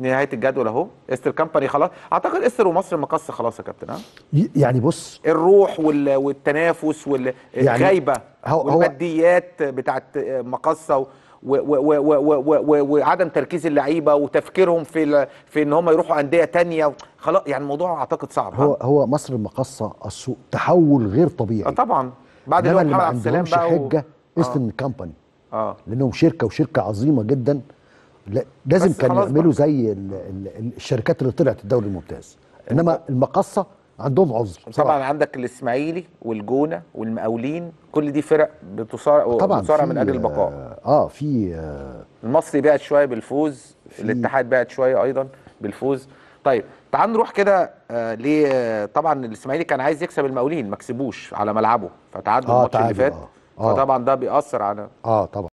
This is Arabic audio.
نهايه الجدول اهو استر كامباني خلاص اعتقد استر ومصر مقص خلاص يا كابتن ها يعني بص الروح وال... والتنافس والغيبه يعني والماديات بتاعت مقصه وعدم تركيز اللعيبه وتفكيرهم في في ان هم يروحوا انديه تانية خلاص يعني الموضوع اعتقد صعب هو هو مصر المقصه تحول غير طبيعي آه، طبعا بعد اللي محمد عبد السلام بقى حجه و... اسم آه. كامباني اه لانهم شركه وشركه عظيمه جدا لازم كان يعملوا زي الشركات اللي طلعت الدوري الممتاز انما المقصه عندهم عذر طبعا عندك الاسماعيلي والجونه والمقاولين كل دي فرق بتصارع طبعا بتصارع من اجل البقاء اه في آه المصري بعد شويه بالفوز الاتحاد بعد شويه ايضا بالفوز طيب تعال نروح كده آه ليه آه، طبعا الاسماعيلي كان عايز يكسب المقاولين ما كسبوش على ملعبه فتعادل آه الماتش اللي فات آه. آه. فطبعا ده بيأثر على اه طبعا